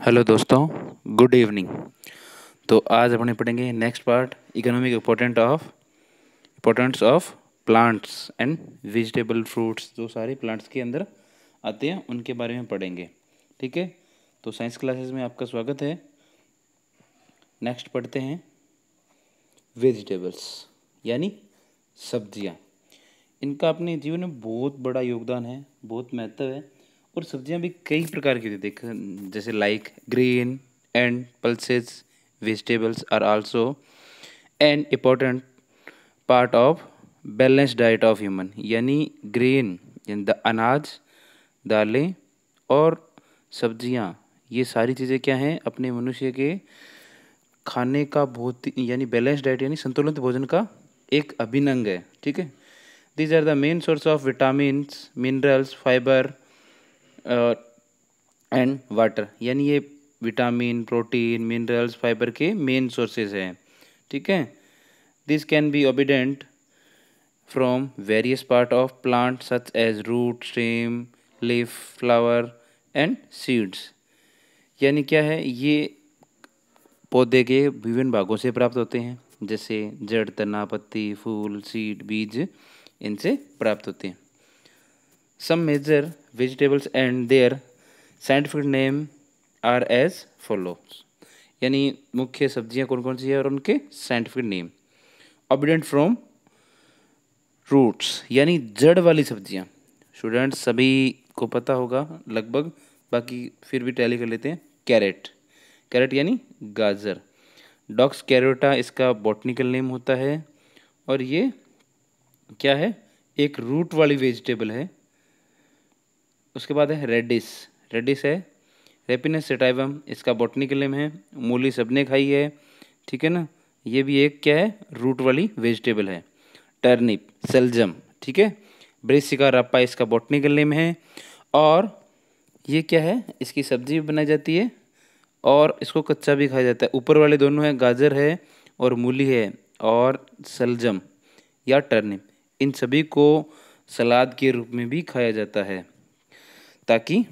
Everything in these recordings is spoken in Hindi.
हेलो दोस्तों गुड इवनिंग तो आज अपने पढ़ेंगे next part economic important of importance of plants and vegetable fruits जो सारे प्लांट्स के अंदर आते हैं उनके बारे में पढ़ेंगे ठीक है तो साइंस क्लासेस में आपका स्वागत है नेक्स्ट पढ़ते हैं वेजिटेबल्स यानी सब्जियाँ इनका अपने जीवन में बहुत बड़ा योगदान है बहुत महत्व है और सब्जियां भी कई प्रकार की देख जैसे like green and pulses vegetables are also an important part of balance diet of human यानी ग्रेन यानी द अनाज दालें और सब्जियां ये सारी चीज़ें क्या हैं अपने मनुष्य के खाने का बहुत यानी बैलेंस डाइट यानी संतुलित भोजन का एक अभिनंग है ठीक है these are the main source of vitamin minerals fibre and water यानी ये विटामिन प्रोटीन मिनरल्स फाइबर के मेन सोर्सेज हैं ठीक है this can be obtained from various part of plant such as root stem leaf flower and seeds यानी क्या है ये पौधे के विभिन्न भागों से प्राप्त होते हैं जैसे जड़ तना पत्ती फूल सीड बीज इनसे प्राप्त होते हैं Some major vegetables and their scientific name are as follow यानी मुख्य सब्जियां कौन कौन सी है और उनके scientific name obtained from roots यानी जड़ वाली सब्जियां स्टूडेंट सभी को पता होगा लगभग बाकी फिर भी टैली कर लेते हैं कैरेट कैरेट यानी गाजर डॉक्स कैरोटा इसका बॉटनिकल नेम होता है और ये क्या है एक रूट वाली वेजिटेबल है उसके बाद है रेडिस रेडिस है रेपिनस सेटाइवम इसका बॉटनिकल नेम है मूली सबने खाई है ठीक है ना ये भी एक क्या है रूट वाली वेजिटेबल है टर्निप सेल्जम ठीक है ब्रेसिका रप्पा इसका बॉटनिकल नेम है और ये क्या है इसकी सब्जी भी बनाई जाती है और इसको कच्चा भी खाया जाता है ऊपर वाले दोनों हैं गाजर है और मूली है और सलजम या टर्निप इन सभी को सलाद के रूप में भी खाया जाता है ताकि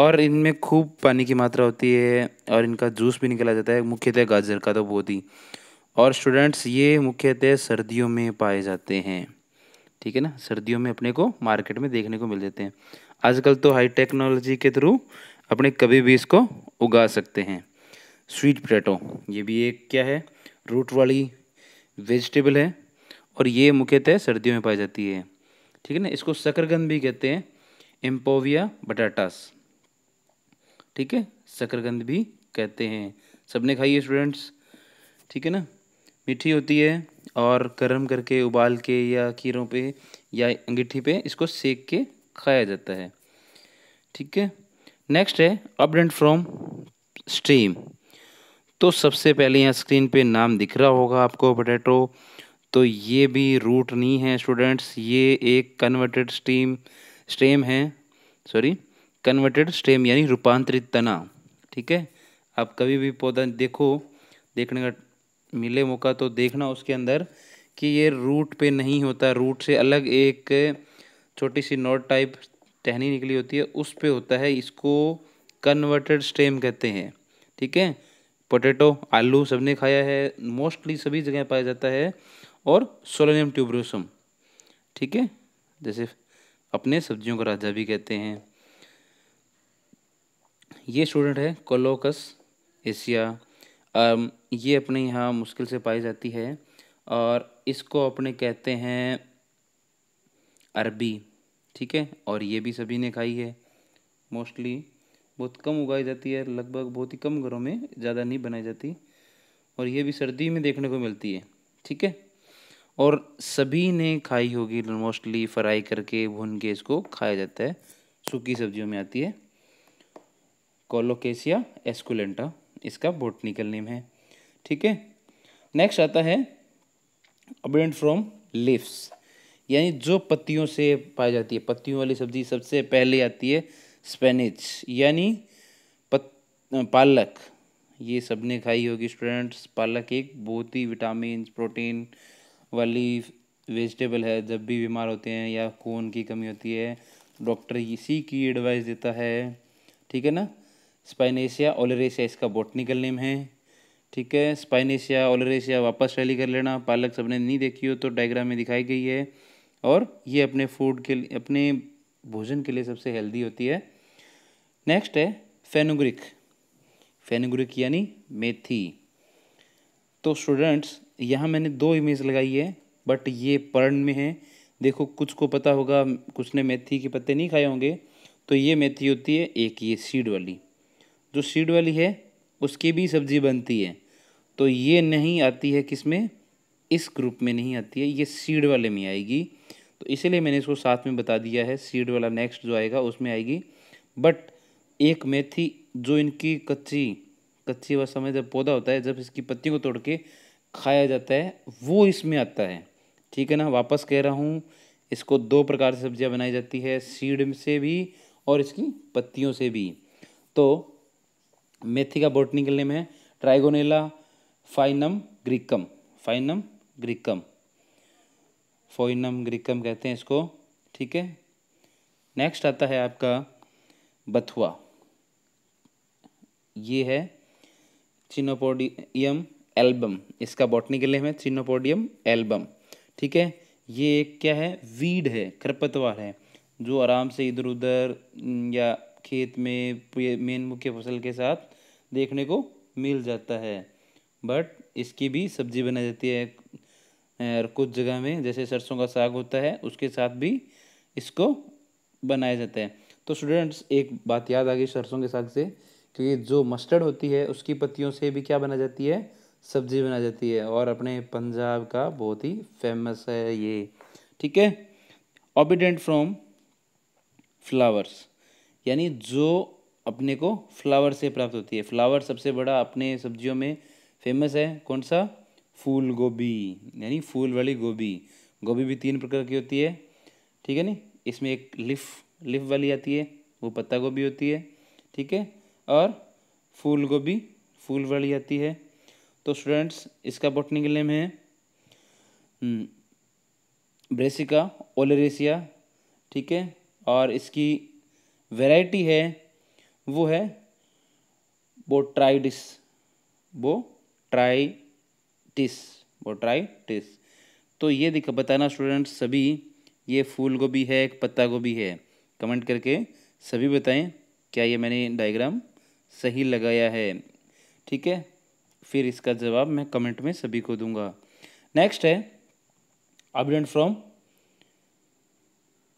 और इनमें खूब पानी की मात्रा होती है और इनका जूस भी निकला जाता है मुख्यतः गाजर का तो बहुत ही और स्टूडेंट्स ये मुख्यतः सर्दियों में पाए जाते हैं ठीक है ना सर्दियों में अपने को मार्केट में देखने को मिल जाते हैं आजकल तो हाई टेक्नोलॉजी के थ्रू अपने कभी भी इसको उगा सकते हैं स्वीट पोटैटो ये भी एक क्या है रूट वाली वेजिटेबल है और ये मुख्यतः सर्दियों में पाई जाती है ठीक है ना इसको शकरगंद भी कहते हैं एम्पोविया बटाटास ठीक है शकरकंद भी कहते हैं सबने खाई है स्टूडेंट्स ठीक है ना मीठी होती है और गर्म करके उबाल के या खीरों पे या अंगीठी पे इसको सेक के खाया जाता है ठीक है नेक्स्ट है अपडेंट फ्रॉम स्ट्रीम तो सबसे पहले यहाँ स्क्रीन पे नाम दिख रहा होगा आपको पोटैटो तो ये भी रूट नहीं है स्टूडेंट्स ये एक कन्वर्टेड स्ट्रीम स्टेम है सॉरी कन्वर्टेड स्टेम यानी रूपांतरित तना ठीक है आप कभी भी पौधा देखो देखने का मिले मौका तो देखना उसके अंदर कि ये रूट पे नहीं होता रूट से अलग एक छोटी सी नोट टाइप टहनी निकली होती है उस पे होता है इसको कन्वर्टेड स्टेम कहते हैं ठीक है पोटैटो आलू सबने खाया है मोस्टली सभी जगह पाया जाता है और सोलोनियम ट्यूब्रोसम ठीक है जैसे अपने सब्जियों का राजा भी कहते हैं ये स्टूडेंट है कोलोकस एशिया ये अपने यहाँ मुश्किल से पाई जाती है और इसको अपने कहते हैं अरबी ठीक है और ये भी सभी ने खाई है मोस्टली बहुत कम उगाई जाती है लगभग बहुत ही कम घरों में ज़्यादा नहीं बनाई जाती और ये भी सर्दी में देखने को मिलती है ठीक है और सभी ने खाई होगी मोस्टली फ्राई करके भून के इसको खाया जाता है सूखी सब्जियों में आती है कोलोकेसिया एस्कुलेंटा इसका बोटनिकल नेम है ठीक है नेक्स्ट आता है अबेंट फ्रॉम लिफ्स यानी जो पत्तियों से पाई जाती है पत्तियों वाली सब्जी सबसे पहले आती है स्पेनिच यानी पत पालक ये सबने खाई होगी स्टूडेंट्स पालक एक बहुत ही विटामिन प्रोटीन वाली वेजिटेबल है जब भी बीमार होते हैं या खून की कमी होती है डॉक्टर इसी की एडवाइस देता है ठीक है ना स्पाइनेशिया ओलरेशिया इसका बोटनिकल नेम है ठीक है स्पाइनेशिया ओलरेशिया वापस रैली कर लेना पालक सबने नहीं देखी हो तो डायग्राम में दिखाई गई है और ये अपने फूड के लिए अपने भोजन के लिए सबसे हेल्दी होती है नेक्स्ट है फेनुग्रिक फेनुग्रिक यानी मेथी तो स्टूडेंट्स यहाँ मैंने दो इमेज लगाई है बट ये पर्ण में है देखो कुछ को पता होगा कुछ ने मेथी के पत्ते नहीं खाए होंगे तो ये मेथी होती है एक ये सीड वाली जो सीड वाली है उसकी भी सब्जी बनती है तो ये नहीं आती है किस में इस ग्रुप में नहीं आती है ये सीड वाले में आएगी तो इसीलिए मैंने इसको साथ में बता दिया है सीड वाला नेक्स्ट जो आएगा उसमें आएगी बट एक मेथी जो इनकी कच्ची कच्ची व समय जब पौधा होता है जब इसकी पत्तियों को तोड़ के खाया जाता है वो इसमें आता है ठीक है ना वापस कह रहा हूँ इसको दो प्रकार से सब्जियाँ बनाई जाती है सीड से भी और इसकी पत्तियों से भी तो मेथी का बोटनिकल नेम में ट्राइगोनेला फाइनम ग्रिकम फाइनम ग्रिकम फोइनम ग्रिकम कहते हैं इसको ठीक है नेक्स्ट आता है आपका बथुआ ये है चिनोपोडियम एल्बम इसका बॉटनी के लिए हमें चिन्नोपोडियम एल्बम ठीक है ये एक क्या है वीड है खरपतवार है जो आराम से इधर उधर या खेत में मेन मुख्य फसल के साथ देखने को मिल जाता है बट इसकी भी सब्जी बनाई जाती है और कुछ जगह में जैसे सरसों का साग होता है उसके साथ भी इसको बनाया जाता है तो स्टूडेंट्स एक बात याद आ गई सरसों के साग से क्योंकि जो मस्टर्ड होती है उसकी पत्तियों से भी क्या बनाई जाती है सब्जी बना जाती है और अपने पंजाब का बहुत ही फेमस है ये ठीक है ऑबिडेंट फ्रॉम फ्लावर्स यानी जो अपने को फ्लावर से प्राप्त होती है फ्लावर सबसे बड़ा अपने सब्जियों में फेमस है कौन सा फूल गोभी यानी फूल वाली गोभी गोभी भी तीन प्रकार की होती है ठीक है नी इसमें एक लिफ लिफ वाली आती है वो पत्ता गोभी होती है ठीक है और फूल गोभी फूल वाली आती है तो स्टूडेंट्स इसका बोटनिकल नेम है ब्रेसिका ओलेरेसिया ठीक है और इसकी वैरायटी है वो है बोट्राइडिस बोट्राइटिस बोट्राइटिस तो ये दिखा बताना स्टूडेंट्स सभी ये फूल गोभी है पत्ता गोभी है कमेंट करके सभी बताएं क्या ये मैंने डायग्राम सही लगाया है ठीक है फिर इसका जवाब मैं कमेंट में सभी को दूंगा नेक्स्ट है अबडेंट फ्रॉम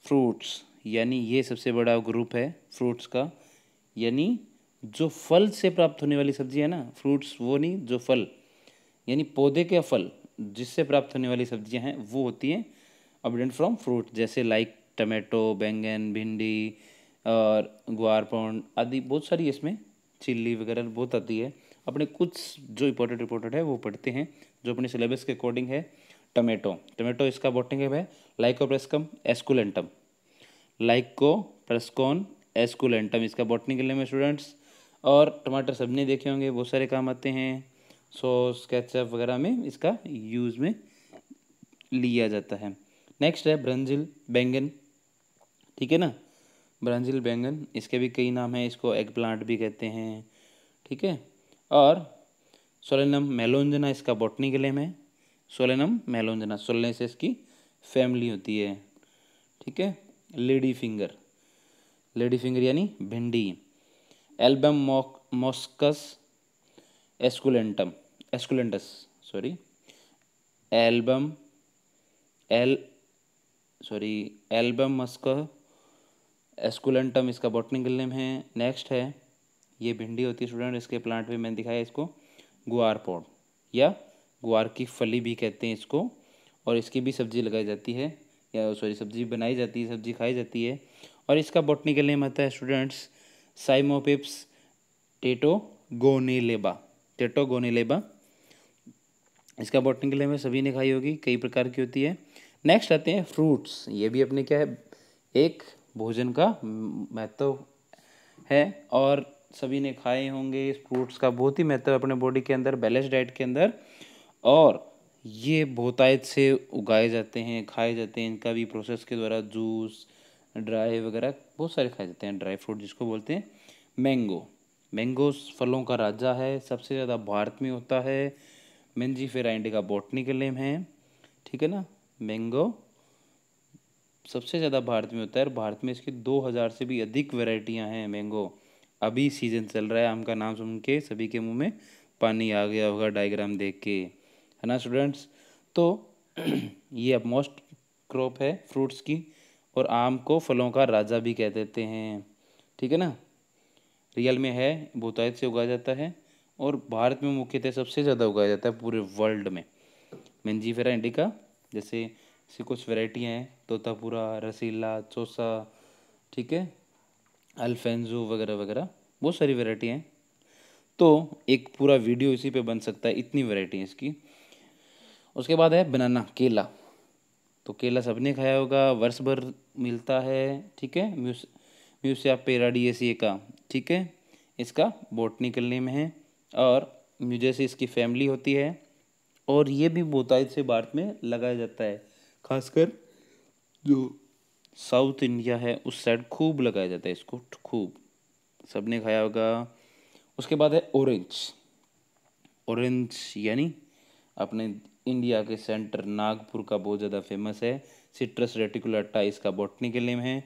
फ्रूट्स यानी ये सबसे बड़ा ग्रुप है फ्रूट्स का यानी जो फल से प्राप्त होने वाली सब्जी है ना फ्रूट्स वो नहीं जो फल यानी पौधे के फल जिससे प्राप्त होने वाली सब्जियां हैं वो होती हैं अबडेंट फ्रॉम फ्रूट जैसे लाइक टमाटो बैंगन भिंडी और ग्वारपोंड आदि बहुत सारी इसमें चिल्ली वगैरह बहुत आती है अपने कुछ जो इंपॉर्टेंट इंपॉर्टेंट है वो पढ़ते हैं जो अपने सिलेबस के अकॉर्डिंग है टमेटो टमेटो इसका बोटिंग है लाइकोप्रेस्कम एस्कुलेंटम लाइको प्रेस्कोन एस्कुलेंटम इसका के लिए मैं स्टूडेंट्स और टमाटर सबने देखे होंगे बहुत सारे काम आते हैं सॉस कैचअप वगैरह में इसका यूज़ में लिया जाता है नेक्स्ट है ब्रंजिल बैंगन ठीक है ना ब्रांजिल बैंगन इसके भी कई नाम हैं इसको एग प्लांट भी कहते हैं ठीक है और सोलेनम मेलोंजना इसका के लिए है सोलेनम मेलोंजना से इसकी फैमिली होती है ठीक है लेडी फिंगर लेडी फिंगर यानी भिंडी एल्बम मॉक मॉस्कस एस्कुलेंटम एस्कुलेंटस सॉरी एल्बम एल सॉरी एल्बम मस्क एस्कुलेंटम इसका बॉटनिकल नेम है नेक्स्ट है ये भिंडी होती है स्टूडेंट इसके प्लांट में मैंने दिखाया इसको गुआर पौड या गुआर की फली भी कहते हैं इसको और इसकी भी सब्जी लगाई जाती है या सॉरी सब्जी बनाई जाती है सब्जी खाई जाती है और इसका बॉटनिकल नेम आता है स्टूडेंट्स साइमोपिप्स टेटो गोनीलेबा टेटो गोनीलेबा इसका बॉटनिकल नेम सभी ने खाई होगी कई प्रकार की होती है नेक्स्ट आते हैं फ्रूट्स ये भी अपने क्या है एक भोजन का महत्व है और सभी ने खाए होंगे फ्रूट्स का बहुत ही महत्व अपने बॉडी के अंदर बैलेंस डाइट के अंदर और ये बहुतायत से उगाए जाते हैं खाए जाते हैं इनका भी प्रोसेस के द्वारा जूस ड्राई वगैरह बहुत सारे खाए जाते हैं ड्राई फ्रूट जिसको बोलते हैं मैंगो मैंगो फलों का राजा है सबसे ज़्यादा भारत में होता है मेंजी फेरा इंडिका बॉटनिकल नेम है ठीक है ना मैंगो सबसे ज़्यादा भारत में होता है और भारत में इसकी दो हज़ार से भी अधिक वेराइटियाँ हैं मैंगो अभी सीज़न चल रहा है आम का नाम सुन के सभी के मुंह में पानी आ गया होगा डायग्राम देख के है ना स्टूडेंट्स तो ये अब मोस्ट क्रॉप है फ्रूट्स की और आम को फलों का राजा भी कह देते हैं ठीक है ना रियल में है बहुतायत से उगाया जाता है और भारत में मुख्यतः सबसे ज़्यादा उगाया जाता है पूरे वर्ल्ड में मंजीफेरा इंडिका जैसे इसकी कुछ वेराइटियाँ हैं तोतापुरा रसीला चौसा ठीक है अल्फेंजो वगैरह वगैरह बहुत सारी वेराइटी हैं तो एक पूरा वीडियो इसी पे बन सकता है इतनी वेराइटी है इसकी उसके बाद है बनाना केला तो केला सबने खाया होगा वर्ष भर मिलता है ठीक है म्यूस म्यूसिया पेराडियसी का ठीक है इसका बोट निकलने में है और जैसे इसकी फैमिली होती है और ये भी बोताई से भारत में लगाया जाता है खासकर जो साउथ इंडिया है उस साइड खूब लगाया जाता है इसको खूब सबने खाया होगा उसके बाद है ऑरेंज ऑरेंज यानी अपने इंडिया के सेंटर नागपुर का बहुत ज़्यादा फेमस है सिट्रस रेटिकुलाटा इसका के नेम है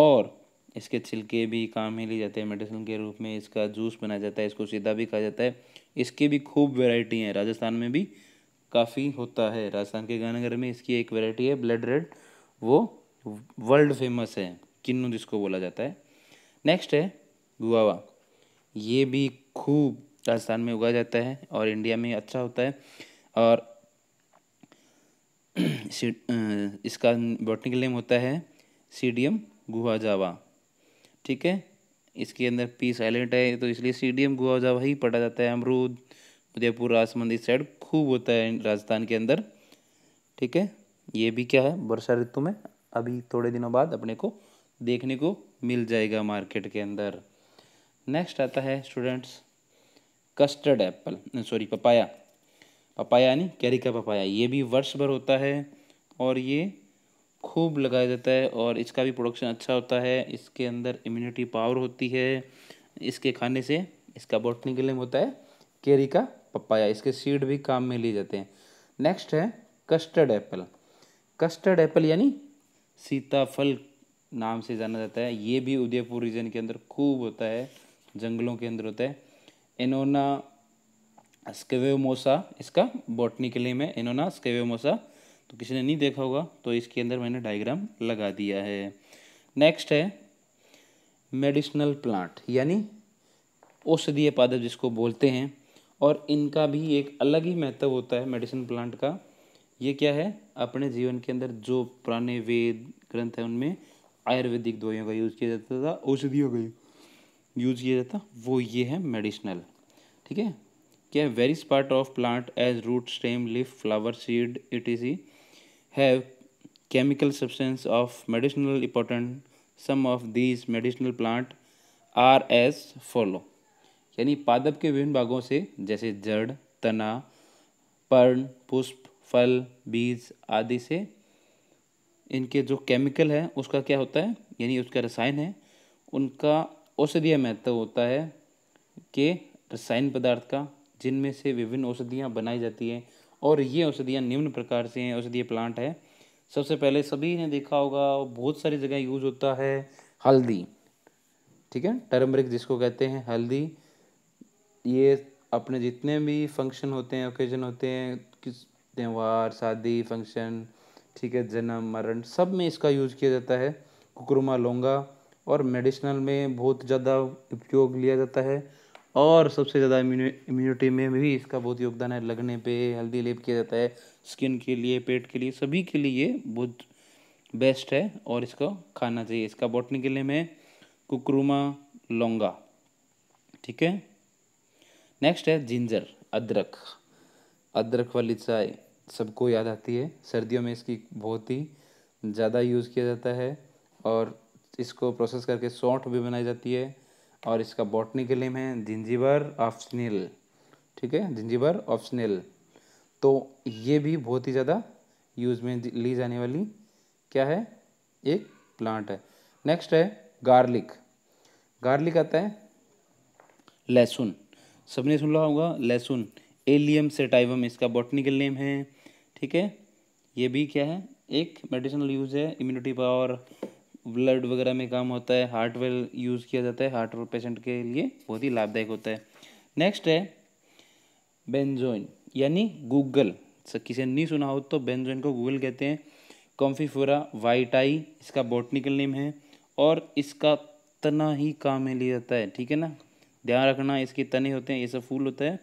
और इसके छिलके भी काम में लिए जाते हैं मेडिसिन के रूप में इसका जूस बनाया जाता है इसको सीधा भी खाया जाता है इसकी भी खूब वेराइटी हैं राजस्थान में भी काफ़ी होता है राजस्थान के गानगर में इसकी एक वेराइटी है ब्लड रेड वो वर्ल्ड फेमस है किन्नू जिसको बोला जाता है नेक्स्ट है गुआवा ये भी खूब राजस्थान में उगाया जाता है और इंडिया में अच्छा होता है और इसका बॉटनिकल नेम होता है सीडियम जावा ठीक है इसके अंदर पी साइलेंट है तो इसलिए सीडियम जावा ही पढ़ा जाता है अमरूद उदयपुर इस साइड खूब होता है राजस्थान के अंदर ठीक है ये भी क्या है वर्षा ऋतु में अभी थोड़े दिनों बाद अपने को देखने को मिल जाएगा मार्केट के अंदर नेक्स्ट आता है students custard apple sorry papaya papaya नहीं कैरी का पपाया ये भी वर्ष भर होता है और ये खूब लगाया जाता है और इसका भी प्रोडक्शन अच्छा होता है इसके अंदर इम्यूनिटी पावर होती है इसके खाने से इसका बॉटनिकल होता है केरी का पपाया इसके सीड भी काम में लिए जाते हैं नेक्स्ट है कस्टर्ड एप्पल कस्टर्ड एप्पल यानी सीताफल नाम से जाना जाता है ये भी उदयपुर रीजन के अंदर खूब होता है जंगलों के अंदर होता है एनोना स्केवेमोसा इसका लिए में एनोना स्केवेमोसा तो किसी ने नहीं देखा होगा तो इसके अंदर मैंने डायग्राम लगा दिया है नेक्स्ट है मेडिसिनल प्लांट यानी औषधीय पादप जिसको बोलते हैं और इनका भी एक अलग ही महत्व होता है मेडिसिन प्लांट का ये क्या है अपने जीवन के अंदर जो पुराने वेद ग्रंथ हैं उनमें आयुर्वेदिक दवाइयों का यूज़ किया जाता था औषधियों का यूज़ किया जाता वो ये है मेडिसिनल ठीक है क्या various part of plant as root stem leaf flower seed it is have chemical substance of medicinal important some of these medicinal plant are as follow यानी पादप के विभिन्न भागों से जैसे जड़ तना पर्ण पुष्प फल बीज आदि से इनके जो केमिकल है उसका क्या होता है यानी उसका रसायन है उनका औषधीय महत्व होता है के रसायन पदार्थ का जिनमें से विभिन्न औषधियाँ बनाई जाती हैं और ये औषधियाँ निम्न प्रकार से हैं औषधीय प्लांट है सबसे पहले सभी ने देखा होगा बहुत सारी जगह यूज होता है हल्दी ठीक है टर्मरिक जिसको कहते हैं हल्दी ये अपने जितने भी फंक्शन होते हैं ओकेजन होते हैं किस त्यौहार शादी फंक्शन ठीक है जन्म मरण सब में इसका यूज किया जाता है कुकरुमा लौंगा और मेडिसिनल में बहुत ज़्यादा उपयोग लिया जाता है और सबसे ज़्यादा इम्यूनिटी में भी इसका बहुत योगदान है लगने पे हल्दी लेप किया जाता है स्किन के लिए पेट के लिए सभी के लिए बहुत बेस्ट है और इसको खाना चाहिए इसका के लिए मैं कुकरुमा लौंगा ठीक है नेक्स्ट है जिंजर अदरक अदरक वाली चाय सबको याद आती है सर्दियों में इसकी बहुत ही ज़्यादा यूज़ किया जाता है और इसको प्रोसेस करके सौठ भी बनाई जाती है और इसका बॉटनी के लिए है जिंजीवर ऑप्शनल ठीक है जिंजीवर ऑप्शनल तो ये भी बहुत ही ज़्यादा यूज़ में ली जाने वाली क्या है एक प्लांट है नेक्स्ट है गार्लिक गार्लिक आता है लहसुन सबने सुन रहा होगा लहसुन एलियम सेटाइवम इसका बॉटनिकल नेम है ठीक है ये भी क्या है एक मेडिसिनल यूज़ है इम्यूनिटी पावर ब्लड वगैरह में काम होता है हार्ट वेल यूज़ किया जाता है हार्ट पेशेंट के लिए बहुत ही लाभदायक होता है नेक्स्ट है बेंजोइन यानी गूगल किसी ने नहीं सुना हो तो बेंजोइन को गूगल कहते हैं कॉम्फीफोरा वाइटाई इसका बॉटनिकल नेम है और इसका तना ही काम में लिया जाता है ठीक है ना ध्यान रखना इसके तने होते हैं ये सब फूल होता है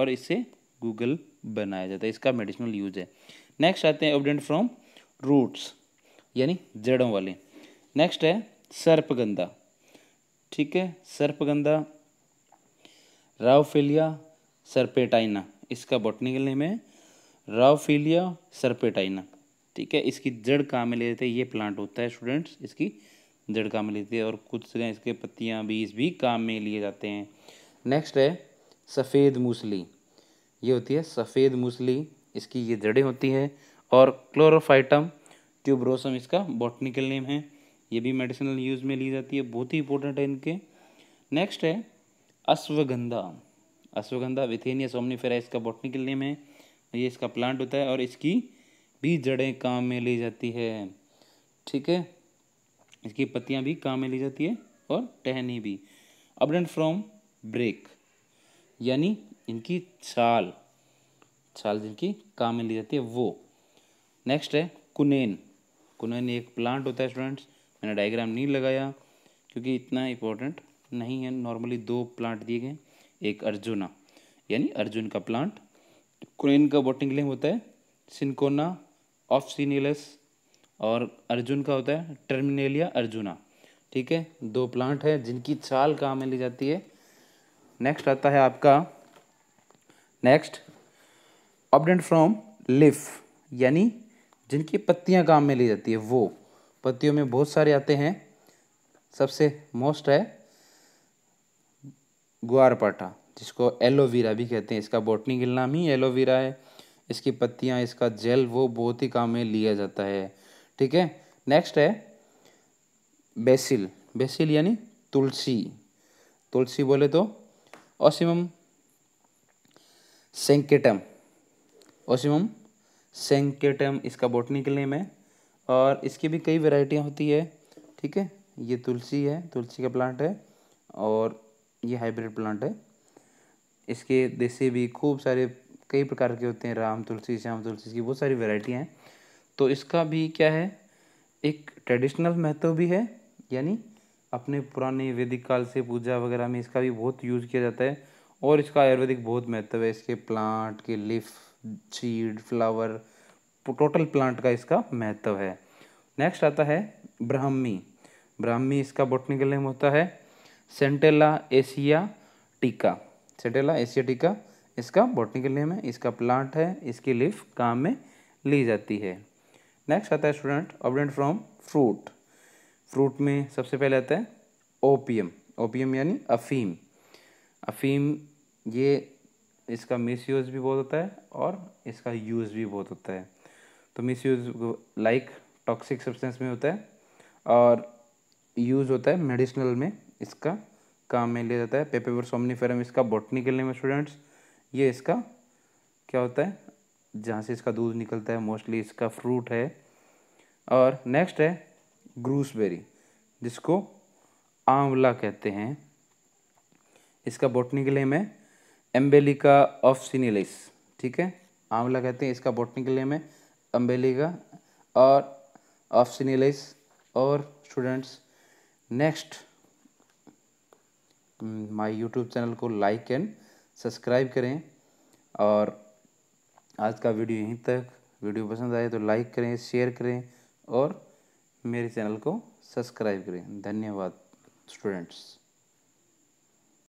और इससे गूगल बनाया जाता है इसका मेडिसिनल यूज है नेक्स्ट आते हैं एविडेंट फ्रॉम रूट्स यानी जड़ों वाले नेक्स्ट है सर्पगंधा ठीक है सर्पगंधा राउफिलिया सर्पेटाइना इसका बॉटनिकल नेम है राउफिलिया सर्पेटाइना ठीक है इसकी जड़ काम में ले लेते हैं ये प्लांट होता है स्टूडेंट्स इसकी जड़ काम में लेते हैं और कुछ जगह इसके पत्तियाँ बीज भी काम में लिए जाते हैं नेक्स्ट है सफ़ेद मूसली ये होती है सफ़ेद मूसली इसकी ये जड़ें होती है और क्लोरोफाइटम ट्यूब्रोसम इसका बॉटनिकल नेम है ये भी मेडिसिनल यूज़ में ली जाती है बहुत ही इंपॉर्टेंट है इनके नेक्स्ट है अश्वगंधा अश्वगंधा विथेनिया सोमनीफेरा इसका बॉटनिकल नेम है ये इसका प्लांट होता है और इसकी भी जड़ें काम में ली जाती है ठीक है इसकी पत्तियाँ भी काम में ली जाती है और टहनी भी अबडेंट फ्रॉम ब्रेक यानी इनकी छाल छाल जिनकी काम में ली जाती है वो नेक्स्ट है कुनेन कुनेन एक प्लांट होता है स्टूडेंट्स मैंने डायग्राम नहीं लगाया क्योंकि इतना इम्पोर्टेंट नहीं है नॉर्मली दो प्लांट दिए गए एक अर्जुना यानी अर्जुन का प्लांट कुनेन का बोटिंग नेम होता है सिंकोना ऑफ सीनीलस और अर्जुन का होता है टर्मिनेलिया अर्जुना ठीक है दो प्लांट है जिनकी छाल काम में ली जाती है नेक्स्ट आता है आपका नेक्स्ट ऑबडेंट फ्रॉम लिफ यानी जिनकी पत्तियां काम में ली जाती है वो पत्तियों में बहुत सारे आते हैं सबसे मोस्ट है गुआरपाठा जिसको एलोवेरा भी कहते हैं इसका बोटनिकल नाम ही एलोवेरा है इसकी पत्तियां इसका जेल वो बहुत ही काम में लिया जाता है ठीक है नेक्स्ट है बेसिल बेसिल यानी तुलसी तुलसी बोले तो ऑसिमम सेंकेटम ओसिमम सेंकेटम इसका बोटनिकल नेम है और इसकी भी कई वेराइटियाँ होती है ठीक है ये तुलसी है तुलसी का प्लांट है और ये हाइब्रिड प्लांट है इसके देसी भी खूब सारे कई प्रकार के होते हैं राम तुलसी श्याम तुलसी की बहुत सारी वेराइटियाँ हैं तो इसका भी क्या है एक ट्रेडिशनल महत्व भी है यानी अपने पुराने वैदिक काल से पूजा वगैरह में इसका भी बहुत यूज़ किया जाता है और इसका आयुर्वेदिक बहुत महत्व है इसके प्लांट के लिफ सीड फ्लावर टोटल प्लांट का इसका महत्व है नेक्स्ट आता है ब्राह्मी ब्राह्मी इसका बोटनिकल नेम होता है सेंटेला एशिया टीका सेंटेला एशिया टीका इसका बोटनिकल नेम है इसका प्लांट है इसकी लिफ काम में ली जाती है नेक्स्ट आता है student obtained from fruit fruit में सबसे पहले आता है ओपीएम ओपीएम यानी अफीम अफीम ये इसका मिस यूज़ भी बहुत होता है और इसका यूज़ भी बहुत होता है तो misuse like toxic substance में होता है और यूज़ होता है मेडिसिनल में इसका काम में लिया जाता है पेपेवर सोमनीफेरम इसका के लिए में स्टूडेंट्स ये इसका क्या होता है जहाँ से इसका दूध निकलता है मोस्टली इसका फ्रूट है और नेक्स्ट है ग्रूसबेरी जिसको आंवला कहते हैं इसका के लिए में एम्बेलिका ऑफ सिनिलिस ठीक है आंवला कहते हैं इसका बोटनिकल नेम है अम्बेलिका और ऑफ सिनिलिस और students next hmm, my YouTube channel को लाइक एंड सब्सक्राइब करें और आज का वीडियो यहीं तक वीडियो पसंद आए तो लाइक करें शेयर करें और मेरे चैनल को सब्सक्राइब करें धन्यवाद स्टूडेंट्स